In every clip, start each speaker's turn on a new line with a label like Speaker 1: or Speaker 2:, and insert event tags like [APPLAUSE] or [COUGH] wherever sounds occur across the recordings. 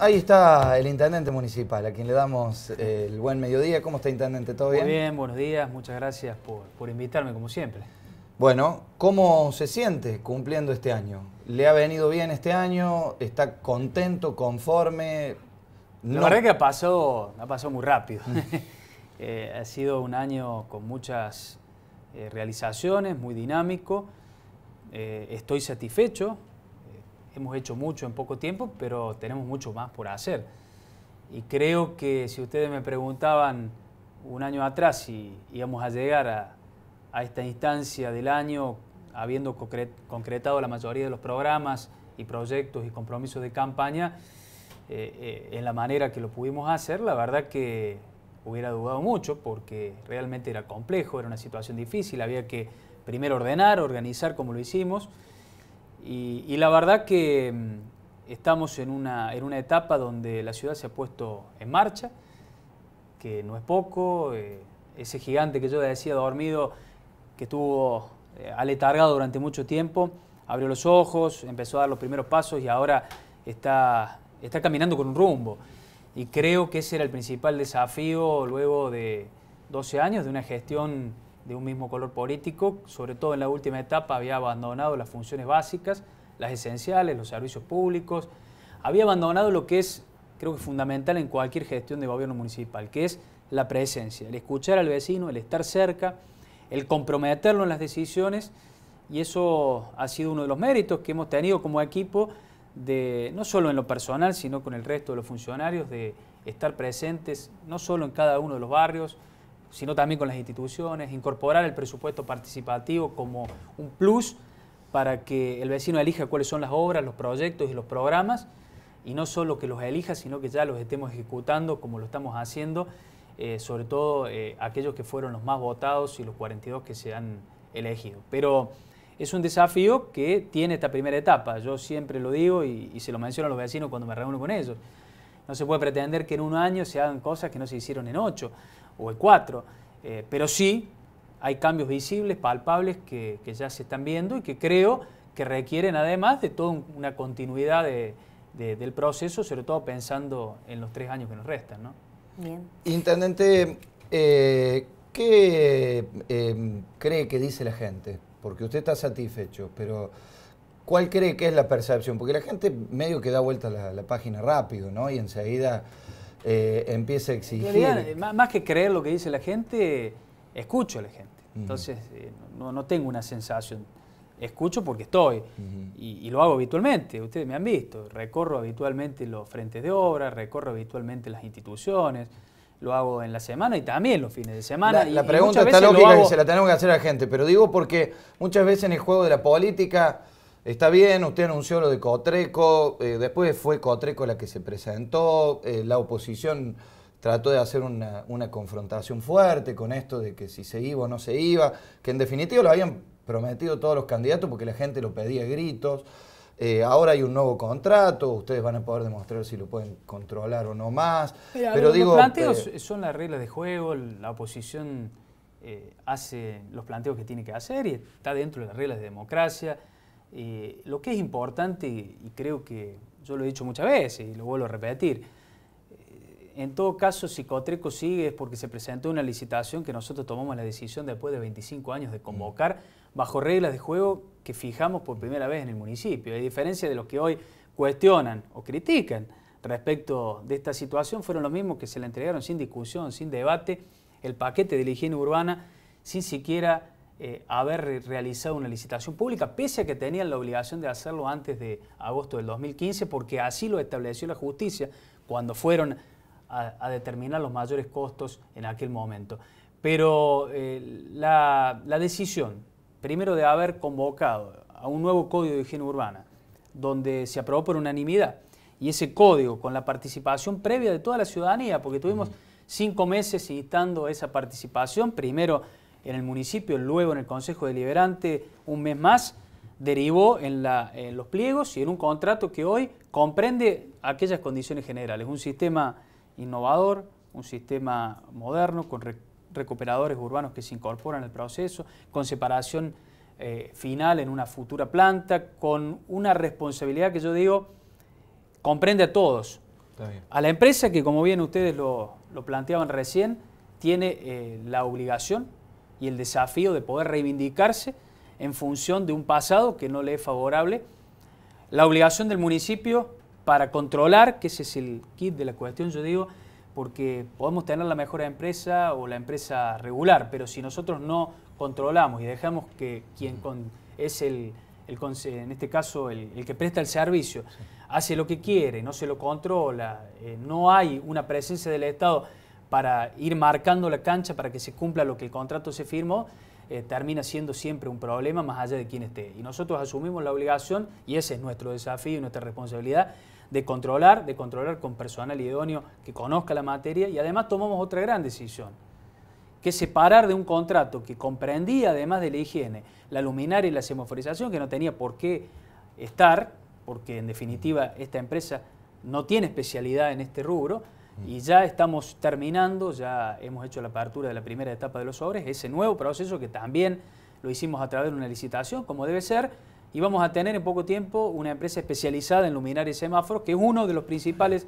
Speaker 1: Ahí está el intendente municipal, a quien le damos eh, el buen mediodía. ¿Cómo está, intendente? ¿Todo bien? Muy
Speaker 2: bien, buenos días. Muchas gracias por, invitarme, como siempre.
Speaker 1: Bueno, ¿cómo se siente cumpliendo este año? ¿Le ha venido bien este año? ¿Está contento, conforme? La verdad que ha
Speaker 2: pasado, ha pasado muy rápido. Mm. [LAUGHS] Eh, ha sido un año con muchas eh, realizaciones, muy dinámico. estoy satisfecho Hemos hecho mucho en poco tiempo, pero tenemos mucho más por hacer. Y creo que si ustedes me preguntaban un año atrás si íbamos a llegar a, esta instancia del año, habiendo concretado la mayoría de los programas y proyectos y compromisos de campaña, eh, eh, en la manera que lo pudimos hacer, la verdad que hubiera dudado mucho porque realmente era complejo, era una situación difícil, había que primero ordenar, organizar como lo hicimos y, la verdad que mm, estamos en una, en una, etapa donde la ciudad se ha puesto en marcha, que no es poco. Eh, ese gigante que yo decía dormido, que estuvo eh, aletargado durante mucho tiempo, abrió los ojos, empezó a dar los primeros pasos y ahora está, está caminando con un rumbo. Y creo que ese era el principal desafío luego de 12 años de una gestión de un mismo color político, sobre todo en la última etapa había abandonado las funciones básicas, las esenciales, los servicios públicos, había abandonado lo que es, creo que fundamental en cualquier gestión de gobierno municipal, que es la presencia, el escuchar al vecino, el estar cerca, el comprometerlo en las decisiones, y eso ha sido uno de los méritos que hemos tenido como equipo, de, no solo en lo personal, sino con el resto de los funcionarios, de estar presentes, no solo en cada uno de los barrios, sino también con las instituciones, incorporar el presupuesto participativo como un plus para que el vecino elija cuáles son las obras, los proyectos y los programas, y no solo que los elija, sino que ya los estemos ejecutando como lo estamos haciendo, eh, sobre todo eh, aquellos que fueron los más votados y los 42 que se han elegido. Pero es un desafío que tiene esta primera etapa, yo siempre lo digo y, y se lo menciono a los vecinos cuando me reúno con ellos. No se puede pretender que en un año se hagan cosas que no se hicieron en ocho o el 4, eh, pero sí hay cambios visibles, palpables, que, ya se están viendo y que creo que requieren además de toda una continuidad del proceso, sobre todo pensando en los tres años que nos restan.
Speaker 1: Intendente, eh, ¿qué em, cree que dice la gente? Porque usted está satisfecho, pero ¿cuál cree que es la percepción? Porque la gente medio que da vuelta la, la página rápido, ¿no? Y enseguida eh, empieza a exigir... Eh,
Speaker 2: más que creer lo que dice la gente, escucho a la gente. Entonces, eh, no, tengo una sensación. Escucho porque estoy y, lo hago habitualmente. Ustedes me han visto. Recorro habitualmente los frentes de obra, recorro habitualmente las instituciones, lo hago en la semana y también los fines de semana. La, y, la pregunta está lógica y se la
Speaker 1: tenemos que hacer a la gente, pero digo porque muchas veces en
Speaker 2: el juego de la política Está
Speaker 1: bien, usted anunció lo de Cotreco, eh, después fue Cotreco la que se presentó, eh, la oposición trató de hacer una, confrontación fuerte con esto de que si se iba o no se iba, que en definitiva lo habían prometido todos los candidatos porque la gente lo pedía gritos. Eh, ahora hay un nuevo contrato, ustedes van a poder demostrar si lo pueden controlar o no más. Pero, digo, los planteos
Speaker 2: son las reglas de juego, la oposición hace los planteos que tiene que hacer y está dentro de las reglas de democracia. Eh, lo que es importante, y creo que yo lo he dicho muchas veces y lo vuelvo a repetir, eh, en todo caso, si Cotreco sigue es porque se presentó una licitación que nosotros tomamos la decisión después de 25 años de convocar bajo reglas de juego que fijamos por primera vez en el municipio. A diferencia de los que hoy cuestionan o critican respecto de esta situación, fueron los mismos que se le entregaron sin discusión, sin debate, el paquete de la higiene urbana, sin siquiera eh, haber realizado una licitación pública, pese a que tenían la obligación de hacerlo antes de agosto del 2015, porque así lo estableció la justicia cuando fueron a, determinar los mayores costos en aquel momento. Pero eh, la, decisión, primero de haber convocado a un nuevo código de higiene urbana, donde se aprobó por unanimidad, y ese código con la participación previa de toda la ciudadanía, porque tuvimos cinco meses instando esa participación, primero en el municipio, luego en el Consejo Deliberante un mes más, derivó en, los pliegos y en un contrato que hoy comprende aquellas condiciones generales, un sistema innovador, un sistema moderno con recuperadores urbanos que se incorporan al proceso, con separación eh, final en una futura planta, con una responsabilidad que yo digo comprende a todos. A la empresa que, como bien ustedes lo, planteaban recién, tiene eh, la obligación y el desafío de poder reivindicarse en función de un pasado que no le es favorable. La obligación del municipio para controlar, que ese es el kit de la cuestión, yo digo, porque podemos tener la mejor empresa o la empresa regular, pero si nosotros no controlamos y dejamos que quien es el, en este caso el, que presta el servicio, hace lo que quiere, no se lo controla, eh, no hay una presencia del Estado para ir marcando la cancha para que se cumpla lo que el contrato se firmó, eh, termina siendo siempre un problema más allá de quién esté. Y nosotros asumimos la obligación, y ese es nuestro desafío y nuestra responsabilidad, de controlar, de controlar con personal idóneo que conozca la materia y además tomamos otra gran decisión, que separar de un contrato que comprendía además de la higiene, la luminaria y la semaforización, que no tenía por qué estar, porque en definitiva esta empresa no tiene especialidad en este rubro, y ya estamos terminando, ya hemos hecho la apertura de la primera etapa de los sobres, ese nuevo proceso que también lo hicimos a través de una licitación, como debe ser, y vamos a tener en poco tiempo una empresa especializada en luminarias y semáforos, que es uno de los principales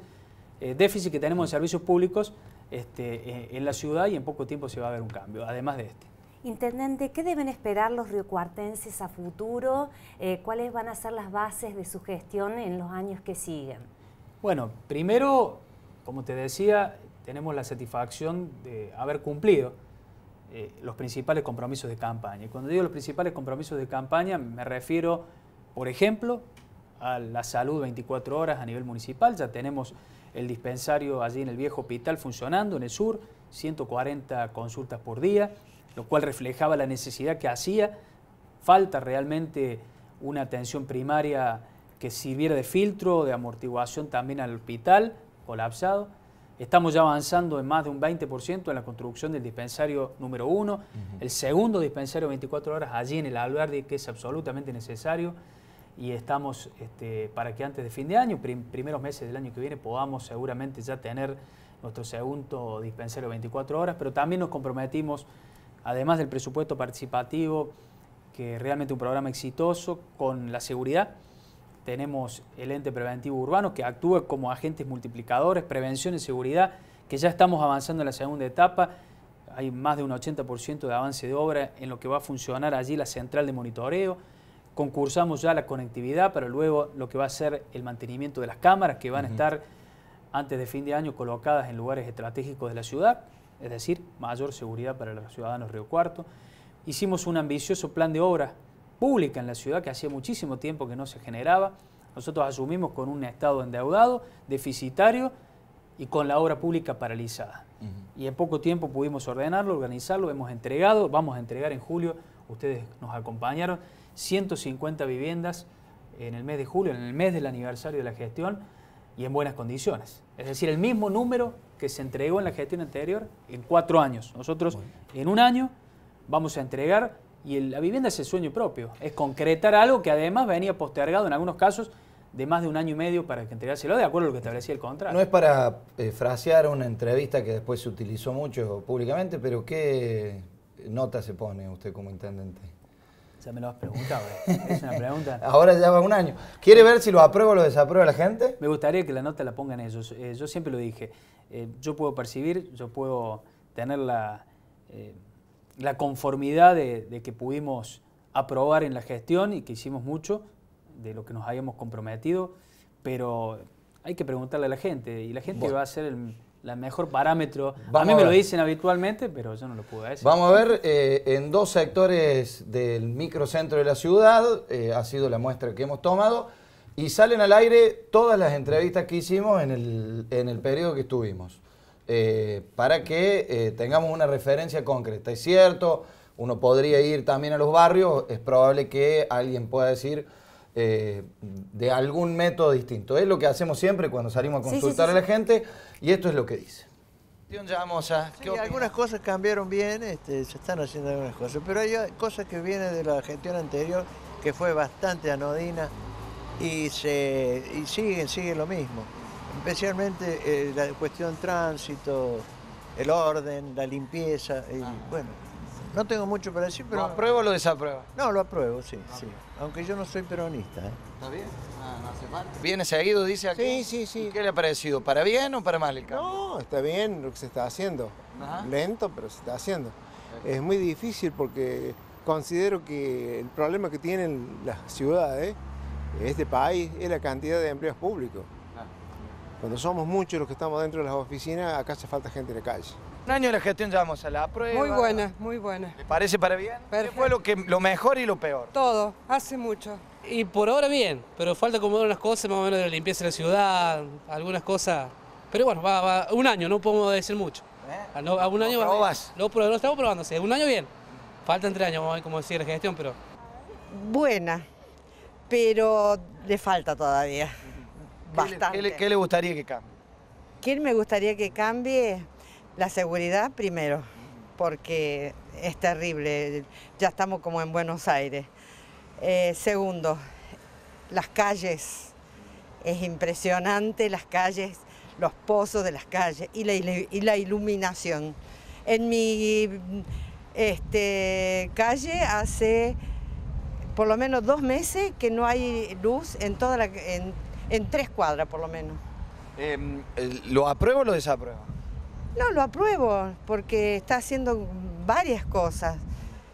Speaker 2: eh, déficits que tenemos en servicios públicos este, eh, en la ciudad y en poco tiempo se va a ver un cambio, además de este.
Speaker 3: Intendente, ¿qué deben esperar los riocuartenses a futuro? Eh, ¿Cuáles van a ser las bases de su gestión en los años que siguen?
Speaker 2: Bueno, primero como te decía, tenemos la satisfacción de haber cumplido eh, los principales compromisos de campaña. Y cuando digo los principales compromisos de campaña, me refiero, por ejemplo, a la salud 24 horas a nivel municipal. Ya tenemos el dispensario allí en el viejo hospital funcionando, en el sur, 140 consultas por día, lo cual reflejaba la necesidad que hacía. Falta realmente una atención primaria que sirviera de filtro, de amortiguación también al hospital, colapsado. Estamos ya avanzando en más de un 20% en la construcción del dispensario número uno, el segundo dispensario 24 horas allí en el albergue que es absolutamente necesario. Y estamos este, para que antes de fin de año, primeros meses del año que viene, podamos seguramente ya tener nuestro segundo dispensario 24 horas. Pero también nos comprometimos, además del presupuesto participativo, que realmente un programa exitoso, con la seguridad tenemos el ente preventivo urbano que actúa como agentes multiplicadores, prevención y seguridad, que ya estamos avanzando en la segunda etapa. Hay más de un 80% de avance de obra en lo que va a funcionar allí la central de monitoreo. Concursamos ya la conectividad pero luego lo que va a ser el mantenimiento de las cámaras que van a estar antes de fin de año colocadas en lugares estratégicos de la ciudad, es decir, mayor seguridad para los ciudadanos Río Cuarto. Hicimos un ambicioso plan de obra pública en la ciudad que hacía muchísimo tiempo que no se generaba. Nosotros asumimos con un Estado endeudado, deficitario y con la obra pública paralizada. Y en poco tiempo pudimos ordenarlo, organizarlo, hemos entregado, vamos a entregar en julio, ustedes nos acompañaron, 150 viviendas en el mes de julio, en el mes del aniversario de la gestión y en buenas condiciones. Es decir, el mismo número que se entregó en la gestión anterior en cuatro años. Nosotros en un año vamos a entregar y la vivienda es el sueño propio, es concretar algo que además venía postergado en algunos casos de más de un año y medio para que entregárselo, de acuerdo a lo que establecía el contrato. No es
Speaker 1: para eh, frasear una entrevista que después se utilizó mucho públicamente, pero ¿qué nota se pone usted como intendente? Ya me lo has preguntado,
Speaker 2: ¿eh? es una pregunta. [LAUGHS] Ahora ya va
Speaker 1: un año. ¿Quiere ver si lo aprueba o lo desaprueba la gente?
Speaker 2: Me gustaría que la nota la pongan ellos. Eh, yo siempre lo dije, yo puedo percibir, yo puedo tener la la conformidad de, que pudimos aprobar en la gestión y que hicimos mucho de lo que nos habíamos comprometido, pero hay que preguntarle a la gente y la gente va a ser el, mejor parámetro. a mí me lo dicen habitualmente, pero yo no lo puedo decir. Vamos a ver,
Speaker 1: eh, en dos sectores del microcentro de la ciudad, eh, ha sido la muestra que hemos tomado, y salen al aire todas las entrevistas que hicimos en el, en el periodo que estuvimos. Eh, para que eh, tengamos una referencia concreta. Es cierto, uno podría ir también a los barrios, es probable que alguien pueda decir eh, de algún método distinto. Es lo que hacemos siempre cuando salimos a consultar a la gente y esto es lo que dice. algunas cosas cambiaron bien, este, se están haciendo algunas cosas, pero hay cosas que vienen de la gestión anterior que fue bastante anodina y, se, y siguen, siguen lo mismo especialmente eh, la cuestión tránsito, el orden, la limpieza. Ah. Bueno, no tengo mucho para decir, pero... ¿Lo apruebo o lo desaprueba? No, lo apruebo, sí, sí. Aunque yo no soy peronista. ¿eh? ¿Está bien? Ah, ¿Viene seguido, dice aquí? Sí, sí, sí. ¿Qué le ha parecido? ¿Para bien o para mal el cambio? No, está bien lo que se está haciendo. Lento, pero se está haciendo. Es muy difícil porque considero que el problema que tienen las ciudades, este país, es la cantidad de empleos públicos. Cuando somos muchos los que estamos dentro de las oficinas, acá hace falta gente de calle. Un año de la gestión vamos a la prueba. Muy buena, muy buena. ¿Le parece para bien? Perfecto. ¿Qué fue lo, mejor y lo peor?
Speaker 3: Todo, hace mucho.
Speaker 1: Y por ahora bien,
Speaker 2: pero falta como unas cosas, más o menos de la limpieza de la ciudad, algunas cosas. Pero bueno, va, un año, no podemos decir mucho. ¿Eh? A, ah, ah, un año no, vas. No, estamos probándose, un año bien. Falta entre años, como decía la gestión, pero...
Speaker 3: Buena, pero le falta todavía.
Speaker 1: ¿Qué le, gustaría que cambie?
Speaker 3: ¿Quién me gustaría que cambie? La seguridad primero, porque es terrible, ya estamos como en Buenos Aires. Eh, segundo, las calles, es impresionante las calles, los pozos de las calles y la, iluminación. En mi este, calle hace por lo menos dos meses que no hay luz en toda la... En, en tres cuadras por lo menos.
Speaker 1: Em, ¿Lo apruebo o lo desapruebo?
Speaker 3: No, lo apruebo, porque está haciendo varias cosas.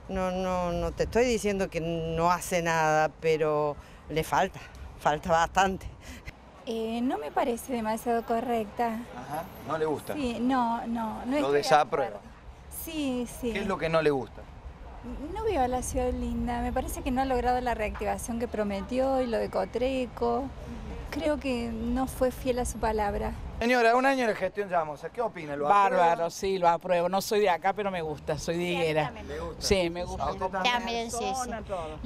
Speaker 3: No, no, no te estoy diciendo que no hace nada, pero le falta, falta bastante. Eh, no me parece demasiado correcta. Ajá, no le gusta. Sí, no, no. no lo desaprueba. Sí, sí. ¿Qué es lo que no le gusta? No veo la ciudad linda, me parece que no ha logrado la reactivación que prometió y lo de Cotreco. Creo que no fue fiel a su palabra.
Speaker 1: Señora, un año de gestión Llamosa, ¿Qué opina? ¿Lo Bárbaro, sí, lo apruebo. No soy de acá, pero me gusta, soy de Higuera. Sí, me gusta.
Speaker 3: También, sí, sí.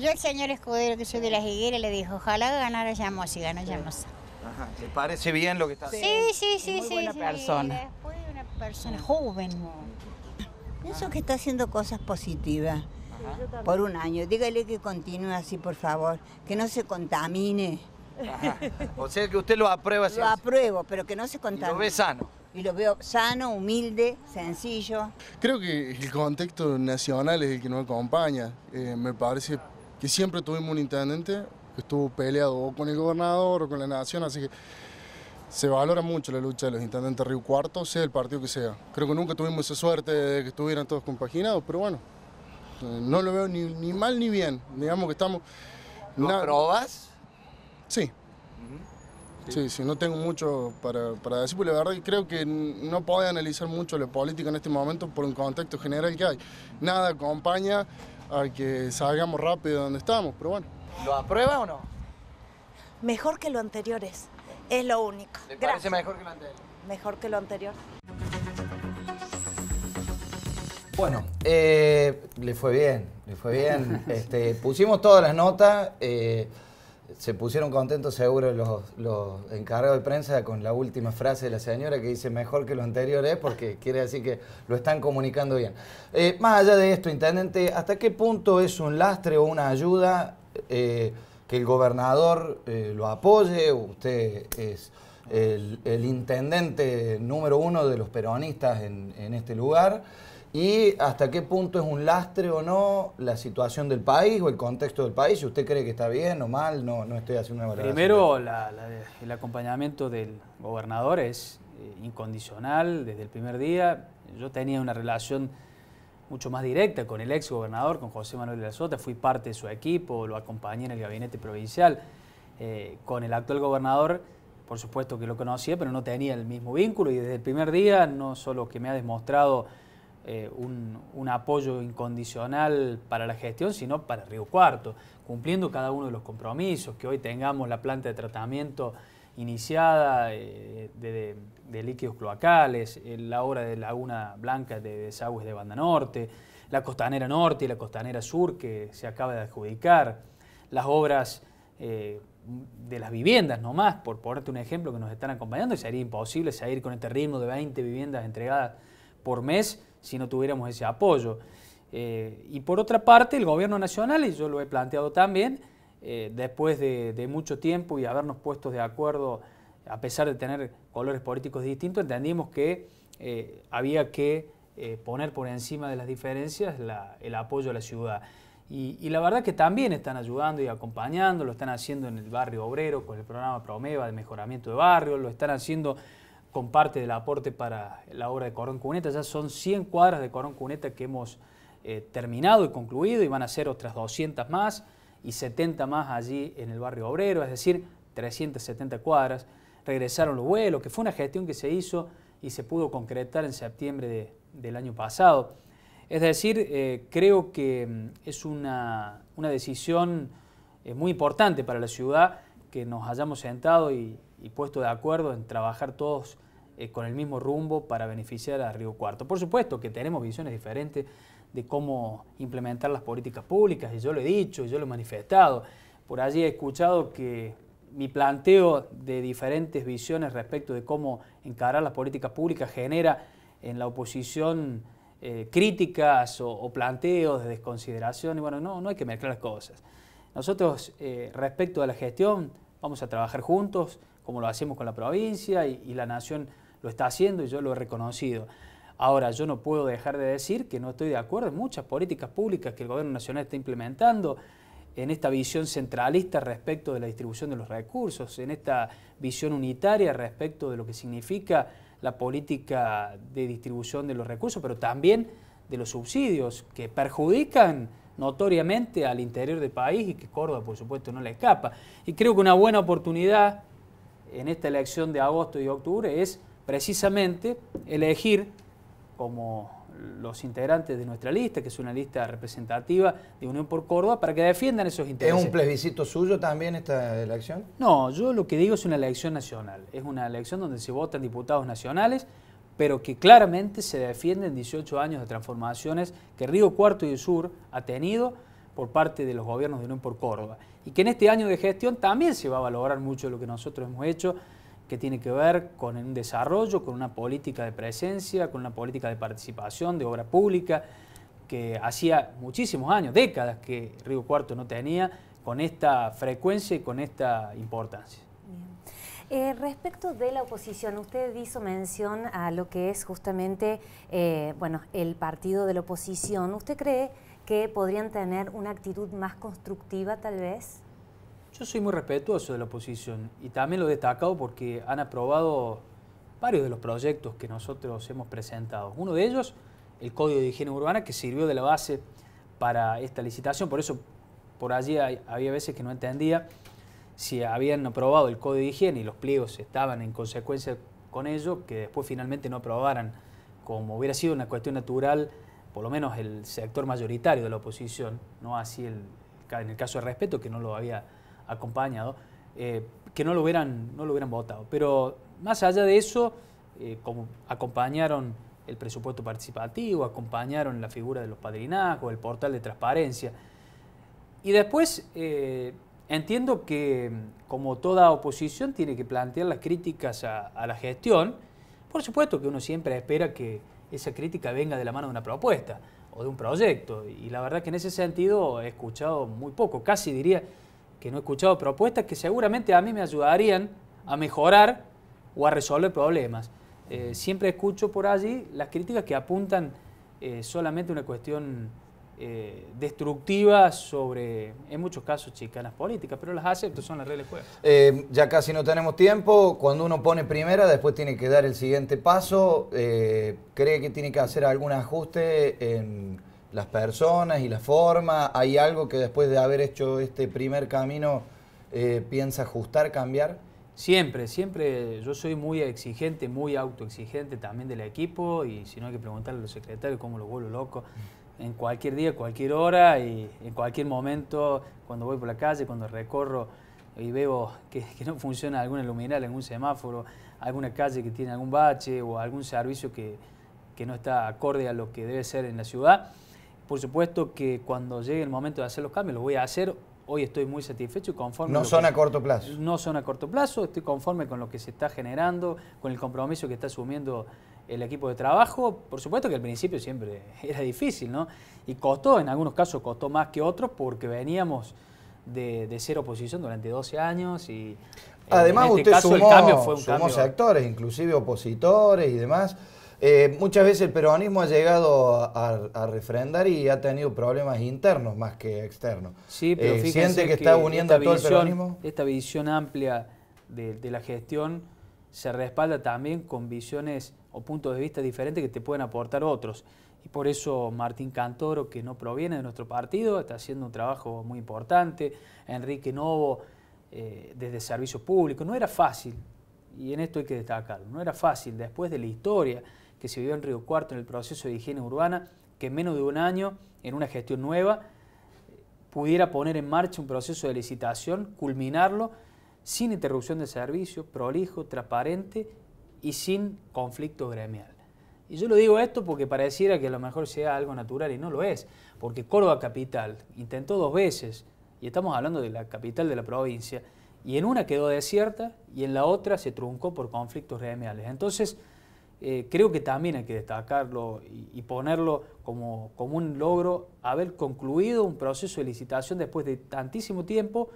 Speaker 3: Yo el señor Escudero, que soy de las Higueras, le dijo, ojalá ganara Llamosa y ganó Llamosa.
Speaker 1: ¿Le parece bien lo que está haciendo?
Speaker 3: Sí, sí, sí, sí. buena persona. Después de una persona joven. Pienso que está haciendo cosas positivas. Por un año. Dígale que continúe así, por favor. Que no se contamine.
Speaker 1: O sea que usted lo aprueba. Lo apruebo, pero que no se contamine. Lo ve sano. Y lo
Speaker 3: veo sano, humilde, sencillo.
Speaker 2: Creo que el contexto nacional es el que nos acompaña. Eh, me parece que siempre tuvimos un intendente que estuvo peleado con el gobernador o con la nación, así que se valora mucho la lucha de los intendentes Río Cuarto, sea el partido que sea. Creo que nunca tuvimos esa suerte de que estuvieran todos compaginados, pero bueno, eh, no lo veo ni, ni mal ni bien. Digamos que estamos... ¿Lo aprobas? Sí. sí. Sí, no tengo mucho para, decir, porque la verdad que creo que no puedo analizar mucho lo político en este momento por un contexto general que hay. Nada acompaña a que salgamos rápido de donde estamos, pero bueno.
Speaker 1: ¿Lo aprueba o
Speaker 2: no?
Speaker 3: Mejor que lo anterior es, es lo único. Gracias. mejor que lo anterior? Mejor que lo anterior.
Speaker 1: Bueno, eh, le fue bien, le fue bien. [LAUGHS] Este, pusimos todas las notas. Eh, se pusieron contentos seguro los, encargados de prensa con la última frase de la señora que dice mejor que lo anterior es ¿eh?", porque quiere decir que lo están comunicando bien. Eh, más allá de esto, intendente, ¿hasta qué punto es un lastre o una ayuda eh, que el gobernador lo apoye? Usted es el, intendente número uno de los peronistas en este lugar y hasta qué punto es un lastre o no la situación del país o el contexto del país, si usted cree que está bien o mal, no, no estoy haciendo una evaluación. Primero,
Speaker 2: el acompañamiento del gobernador es eh, incondicional desde el primer día. Yo tenía una relación mucho más directa con el ex gobernador, con José Manuel de la Sota, fui parte de su equipo, lo acompañé en el gabinete provincial. Eh, con el actual gobernador, por supuesto que lo conocía, pero no tenía el mismo vínculo y desde el primer día, no solo que me ha demostrado eh, un, apoyo incondicional para la gestión, sino para Río Cuarto, cumpliendo cada uno de los compromisos, que hoy tengamos la planta de tratamiento iniciada eh, de, líquidos cloacales, eh, la obra de Laguna Blanca de desagües de Banda Norte, la costanera norte y la costanera sur que se acaba de adjudicar, las obras de las viviendas más por ponerte un ejemplo que nos están acompañando, y sería imposible seguir con este ritmo de 20 viviendas entregadas por mes, si no tuviéramos ese apoyo. Eh, y por otra parte, el gobierno nacional, y yo lo he planteado también, eh, después de, mucho tiempo y habernos puesto de acuerdo, a pesar de tener colores políticos distintos, entendimos que eh, había que poner por encima de las diferencias el apoyo a la ciudad. Y, y, la verdad que también están ayudando y acompañando, lo están haciendo en el barrio obrero con el programa Promeva de mejoramiento de barrio, lo están haciendo con parte del aporte para la obra de Corón Cuneta. Ya son 100 cuadras de Corón Cuneta que hemos eh, terminado y concluido y van a ser otras 200 más y 70 más allí en el barrio obrero, es decir, 370 cuadras. Regresaron los vuelos, que fue una gestión que se hizo y se pudo concretar en septiembre del año pasado. Es decir, eh, creo que mm, es una, una decisión eh, muy importante para la ciudad que nos hayamos sentado y, y puesto de acuerdo en trabajar todos eh, con el mismo rumbo para beneficiar a Río Cuarto. Por supuesto que tenemos visiones diferentes de cómo implementar las políticas públicas, y yo lo he dicho, y yo lo he manifestado. Por allí he escuchado que mi planteo de diferentes visiones respecto de cómo encarar las políticas públicas genera en la oposición eh, críticas o, planteos de desconsideración. Y bueno, no, no hay que mezclar las cosas. Nosotros, eh, respecto a la gestión, vamos a trabajar juntos como lo hacemos con la provincia y, la nación lo está haciendo y yo lo he reconocido. Ahora, yo no puedo dejar de decir que no estoy de acuerdo en muchas políticas públicas que el gobierno nacional está implementando, en esta visión centralista respecto de la distribución de los recursos, en esta visión unitaria respecto de lo que significa la política de distribución de los recursos, pero también de los subsidios que perjudican notoriamente al interior del país y que Córdoba, por supuesto, no le escapa. Y creo que una buena oportunidad en esta elección de agosto y octubre es precisamente elegir como los integrantes de nuestra lista, que es una lista representativa de Unión por Córdoba, para que defiendan esos intereses. ¿Es un
Speaker 1: plebiscito suyo también esta elección?
Speaker 2: No, yo lo que digo es una elección nacional. Es una elección donde se votan diputados nacionales, pero que claramente se defienden 18 años de transformaciones que Río Cuarto y el Sur ha tenido por parte de los gobiernos de Unión por Córdoba. Y que en este año de gestión también se va a valorar mucho lo que nosotros hemos hecho, que tiene que ver con un desarrollo, con una política de presencia, con una política de participación, de obra pública, que hacía muchísimos años, décadas, que Río Cuarto no tenía con esta frecuencia y con esta importancia.
Speaker 3: Eh, respecto de la oposición, usted hizo mención a lo que es justamente eh, bueno, el partido de la oposición. ¿Usted cree que podrían tener una actitud más constructiva tal vez?
Speaker 2: Yo soy muy respetuoso de la oposición y también lo he destacado porque han aprobado varios de los proyectos que nosotros hemos presentado. Uno de ellos, el Código de Higiene Urbana, que sirvió de la base para esta licitación, por eso por allí había veces que no entendía si habían aprobado el Código de Higiene y los pliegos estaban en consecuencia con ello, que después finalmente no aprobaran, como hubiera sido una cuestión natural por lo menos el sector mayoritario de la oposición, no así el, en el caso de Respeto, que no lo había acompañado, eh, que no lo, hubieran, no lo hubieran votado. Pero más allá de eso, eh, como acompañaron el presupuesto participativo, acompañaron la figura de los padrinazgos, el portal de transparencia. Y después eh, entiendo que, como toda oposición, tiene que plantear las críticas a la gestión. Por supuesto que uno siempre espera que, esa crítica venga de la mano de una propuesta o de un proyecto. Y la verdad que en ese sentido he escuchado muy poco, casi diría que no he escuchado propuestas que seguramente a mí me ayudarían a mejorar o a resolver problemas. Eh, siempre escucho por allí las críticas que apuntan eh, solamente a una cuestión eh, destructivas sobre, en muchos casos, chicanas políticas, pero las acepto, son las reglas juego.
Speaker 1: Eh, ya casi no tenemos tiempo. Cuando uno pone primera, después tiene que dar el siguiente paso. Eh, ¿Cree que tiene que hacer algún ajuste en las personas y la forma? ¿Hay algo que después de haber hecho este primer camino piensa ajustar,
Speaker 2: cambiar? Siempre, siempre yo soy muy exigente, muy autoexigente también del equipo y si no hay que preguntarle a los secretarios cómo lo vuelvo loco en cualquier día, cualquier hora y en cualquier momento, cuando voy por la calle, cuando recorro y veo que, no funciona alguna luminaria, algún semáforo, alguna calle que tiene algún bache o algún servicio que, que no está acorde a lo que debe ser en la ciudad. Por supuesto que cuando llegue el momento de hacer los cambios, lo voy a hacer. Hoy estoy muy satisfecho y conforme. No son a corto plazo. No son a corto plazo, estoy conforme con lo que se está generando, con el compromiso que está asumiendo el equipo de trabajo. Por supuesto que al principio siempre [LAUGHS] era difícil, ¿no? Y costó, en algunos casos costó más que otros porque veníamos de, ser oposición durante 12 años y... Eh, Además, este usted caso, sumó, el cambio
Speaker 1: inclusive opositores y demás. Eh, muchas veces el peronismo ha llegado a, refrendar y ha tenido problemas internos más que externos. Sí, pero eh, ¿Siente que, está uniendo a todo el peronismo?
Speaker 2: Esta visión amplia de, la gestión se respalda también con visiones o puntos de vista diferentes que te pueden aportar otros. Y por eso Martín Cantoro, que no proviene de nuestro partido, está haciendo un trabajo muy importante. Enrique Novo, eh, desde Servicio Público. No era fácil, y en esto hay que destacarlo, no era fácil, después de la historia que se vivió en Río Cuarto en el proceso de higiene urbana, que en menos de un año, en una gestión nueva, pudiera poner en marcha un proceso de licitación, culminarlo sin interrupción de servicio, prolijo, transparente y sin conflicto gremial. Y yo lo digo esto porque pareciera que a lo mejor sea algo natural y no lo es, porque Córdoba Capital intentó dos veces, y estamos hablando de la capital de la provincia, y en una quedó desierta y en la otra se truncó por conflictos gremiales. Entonces, eh, creo que también hay que destacarlo y, ponerlo como, como, un logro haber concluido un proceso de licitación después de tantísimo tiempo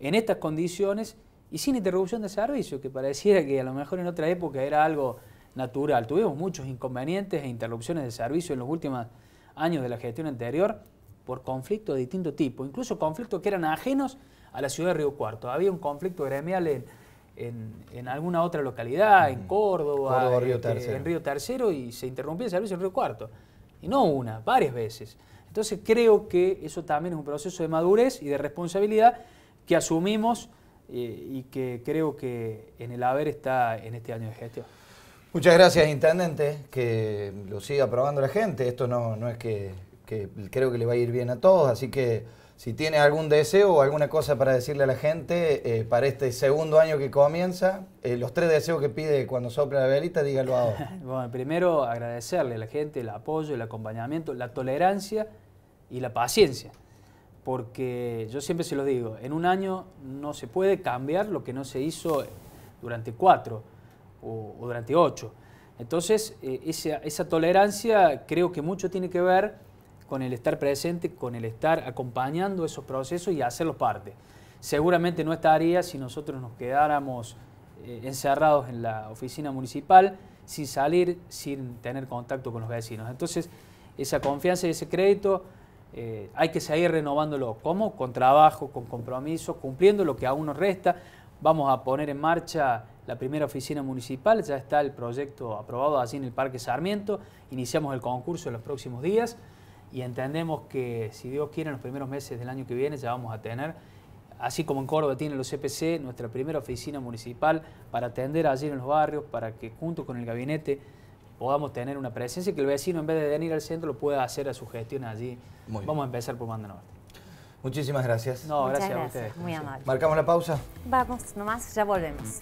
Speaker 2: en estas condiciones y sin interrupción de servicio, que pareciera que a lo mejor en otra época era algo natural. Tuvimos muchos inconvenientes e interrupciones de servicio en los últimos años de la gestión anterior por conflictos de distinto tipo, incluso conflictos que eran ajenos a la ciudad de Río Cuarto. Había un conflicto gremial en, en, alguna otra localidad, en Córdoba, en este, Río Tercero, y se interrumpía el servicio en Río Cuarto. Y no una, varias veces. Entonces creo que eso también es un proceso de madurez y de responsabilidad que asumimos eh, y que creo que en el haber está en este año de gestión.
Speaker 1: Muchas gracias, intendente, que lo siga aprobando la gente. Esto no, no es que, creo que le va a ir bien a todos, así que si tiene algún deseo o alguna cosa para decirle a la gente eh, para este segundo
Speaker 2: año que comienza, eh, los tres deseos
Speaker 1: que pide cuando sopla la velita, dígalo ahora. [LAUGHS] bueno, primero
Speaker 2: agradecerle a la gente el apoyo, el acompañamiento, la tolerancia y la paciencia porque yo siempre se lo digo, en un año no se puede cambiar lo que no se hizo durante cuatro o, durante ocho. Entonces, eh, esa, tolerancia creo que mucho tiene que ver con el estar presente, con el estar acompañando esos procesos y hacerlos parte. Seguramente no estaría si nosotros nos quedáramos eh, encerrados en la oficina municipal sin salir, sin tener contacto con los vecinos. Entonces, esa confianza y ese crédito eh, hay que seguir renovándolo. como Con trabajo, con compromiso, cumpliendo lo que aún nos resta. Vamos a poner en marcha la primera oficina municipal, ya está el proyecto aprobado allí en el Parque Sarmiento, iniciamos el concurso en los próximos días y entendemos que si Dios quiere en los primeros meses del año que viene ya vamos a tener, así como en Córdoba tiene los CPC, e nuestra primera oficina municipal para atender allí en los barrios, para que junto con el gabinete podamos tener una presencia y que el vecino en vez de venir al centro lo pueda hacer a su gestión allí. Vamos a empezar por Manda Norte.
Speaker 1: Muchísimas gracias. No, gracias,
Speaker 2: a
Speaker 3: ustedes. Muy amable.
Speaker 2: ¿Marcamos
Speaker 1: la pausa?
Speaker 3: Vamos, nomás, ya volvemos.